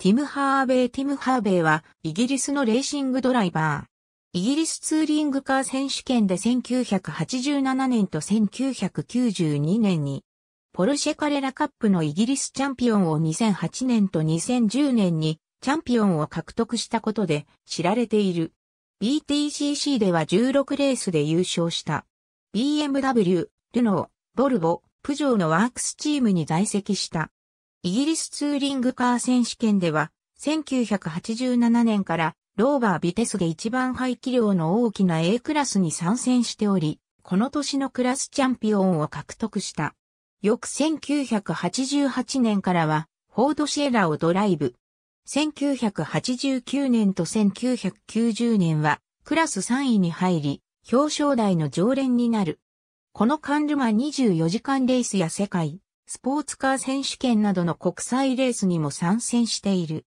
ティム・ハーベイ・ティム・ハーベイは、イギリスのレーシングドライバー。イギリスツーリングカー選手権で1987年と1992年に、ポルシェカレラカップのイギリスチャンピオンを2008年と2010年にチャンピオンを獲得したことで知られている。BTCC では16レースで優勝した。BMW、ルノー、ボルボ、プジョーのワークスチームに在籍した。イギリスツーリングカー選手権では、1987年からローバービテスで一番排気量の大きな A クラスに参戦しており、この年のクラスチャンピオンを獲得した。翌1988年からは、フォードシェラをドライブ。1989年と1990年は、クラス3位に入り、表彰台の常連になる。このカンルマ24時間レースや世界スポーツカー選手権などの国際レースにも参戦している。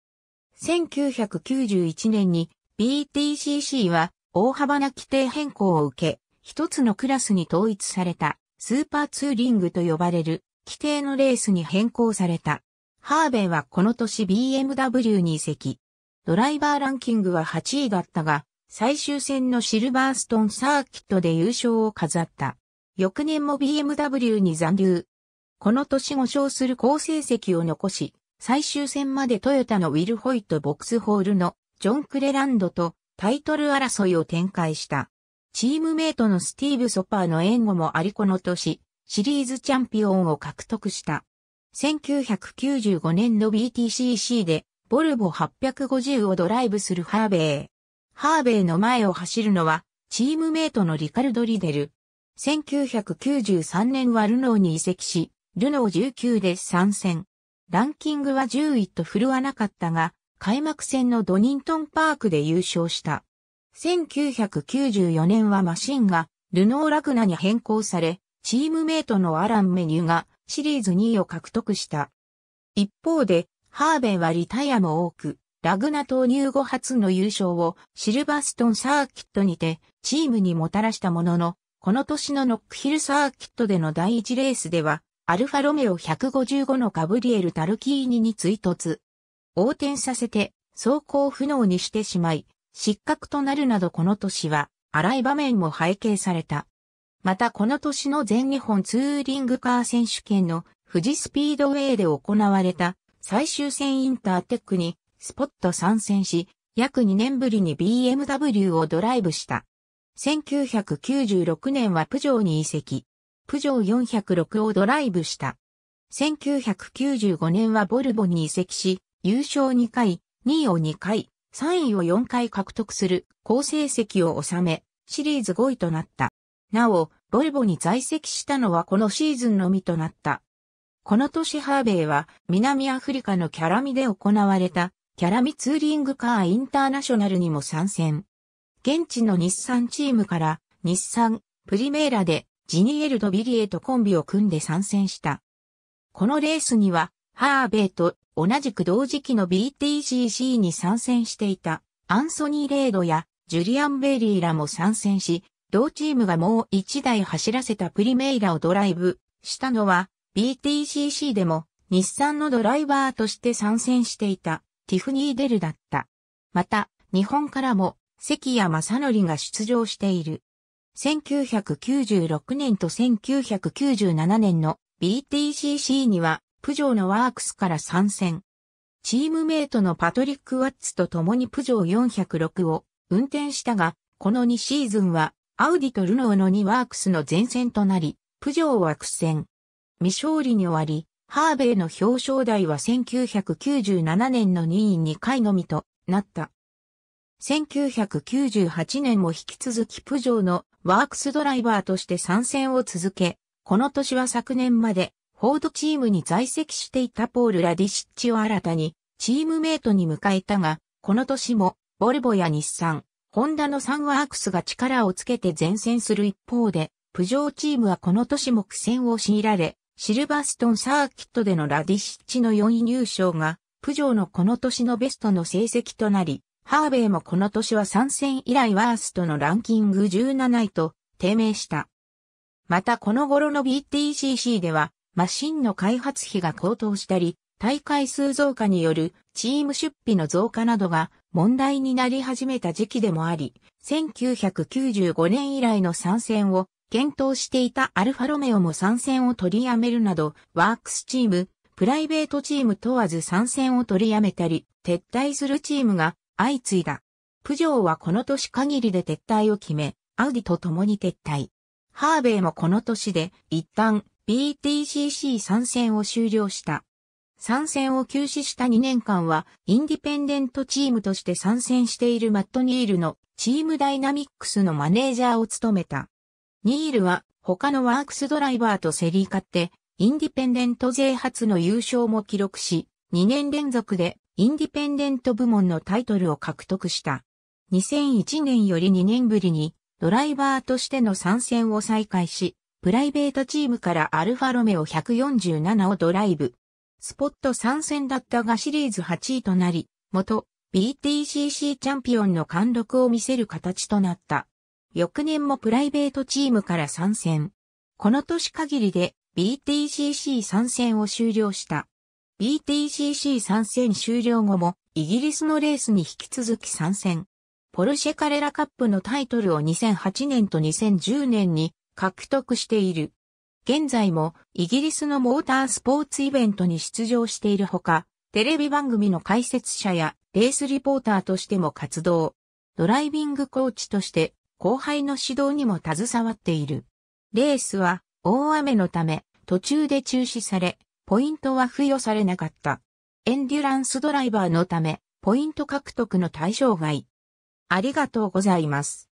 1991年に BTCC は大幅な規定変更を受け、一つのクラスに統一されたスーパーツーリングと呼ばれる規定のレースに変更された。ハーベイはこの年 BMW に移籍。ドライバーランキングは8位だったが、最終戦のシルバーストンサーキットで優勝を飾った。翌年も BMW に残留。この年5勝する好成績を残し、最終戦までトヨタのウィル・ホイト・ボックスホールのジョン・クレランドとタイトル争いを展開した。チームメイトのスティーブ・ソパーの援護もありこの年、シリーズチャンピオンを獲得した。1995年の BTCC で、ボルボ850をドライブするハーベイ。ハーベイの前を走るのは、チームメイトのリカルド・リデル。1993年はルノーに移籍し、ルノー19で参戦。ランキングは10位と振るわなかったが、開幕戦のドニントンパークで優勝した。1994年はマシンがルノーラグナに変更され、チームメイトのアランメニューがシリーズ2位を獲得した。一方で、ハーベイはリタイアも多く、ラグナ投入後初の優勝をシルバーストンサーキットにてチームにもたらしたものの、この年のノックヒルサーキットでの第1レースではアルファロメオ155のガブリエル・タルキーニに追突。横転させて走行不能にしてしまい、失格となるなどこの年は荒い場面も背景された。またこの年の全日本ツーリングカー選手権の富士スピードウェイで行われた最終戦インターテックにスポット参戦し、約2年ぶりに BMW をドライブした。1996年はプジョーに移籍。プジョー406をドライブした。1995年はボルボに移籍し、優勝2回、2位を2回、3位を4回獲得する好成績を収め、シリーズ5位となった。なお、ボルボに在籍したのはこのシーズンのみとなった。この年ハーベイは南アフリカのキャラミで行われたキャラミツーリングカーインターナショナルにも参戦。現地の日産チームから日産プリメーラでジニエル・ド・ビリエとコンビを組んで参戦した。このレースには、ハーベイと同じく同時期の BTCC に参戦していたアンソニー・レードやジュリアン・ベリーらも参戦し、同チームがもう1台走らせたプリメイラをドライブしたのは BTCC でも日産のドライバーとして参戦していたティフニー・デルだった。また、日本からも関谷正則が出場している。1996年と1997年の BTCC には、プジョーのワークスから参戦。チームメイトのパトリック・ワッツと共にプジョー406を運転したが、この2シーズンは、アウディとルノーの2ワークスの前線となり、プジョーは苦戦。未勝利に終わり、ハーベイの表彰台は1997年の2位2回のみとなった。1998年も引き続きプジョーのワークスドライバーとして参戦を続け、この年は昨年までフォードチームに在籍していたポール・ラディシッチを新たにチームメイトに迎えたが、この年もボルボや日産、ホンダのサンワークスが力をつけて前線する一方で、プジョーチームはこの年も苦戦を強いられ、シルバーストンサーキットでのラディシッチの4位入賞が、プジョーのこの年のベストの成績となり、ハーベイもこの年は参戦以来ワーストのランキング17位と低迷した。またこの頃の BTCC では、マシンの開発費が高騰したり、大会数増加によるチーム出費の増加などが問題になり始めた時期でもあり、1995年以来の参戦を検討していたアルファロメオも参戦を取りやめるなど、ワークスチーム、プライベートチーム問わず参戦を取りやめたり、撤退するチームが相次いだ。プジョーはこの年限りで撤退を決め、アウディと共に撤退。ハーベイもこの年で一旦 BTCC 参戦を終了した。参戦を休止した2年間はインディペンデントチームとして参戦しているマット・ニールのチームダイナミックスのマネージャーを務めた。ニールは他のワークスドライバーと競り勝ってインディペンデント勢初の優勝も記録し、2年連続でインディペンデント部門のタイトルを獲得した。2001年より2年ぶりにドライバーとしての参戦を再開し、プライベートチームからアルファロメオ147をドライブ。スポット参戦だったがシリーズ8位となり、元 BTCC チャンピオンの貫禄を見せる形となった。翌年もプライベートチームから参戦。この年限りで BTCC 参戦を終了した。BTCC 参戦終了後も、イギリスのレースに引き続き参戦。ポルシェカレラカップのタイトルを2008年と2010年に獲得している。現在もイギリスのモータースポーツイベントに出場しているほか、テレビ番組の解説者やレースリポーターとしても活動。ドライビングコーチとして後輩の指導にも携わっている。レースは大雨のため途中で中止され、ポイントは付与されなかった。エンデュランスドライバーのため、ポイント獲得の対象外。ありがとうございます。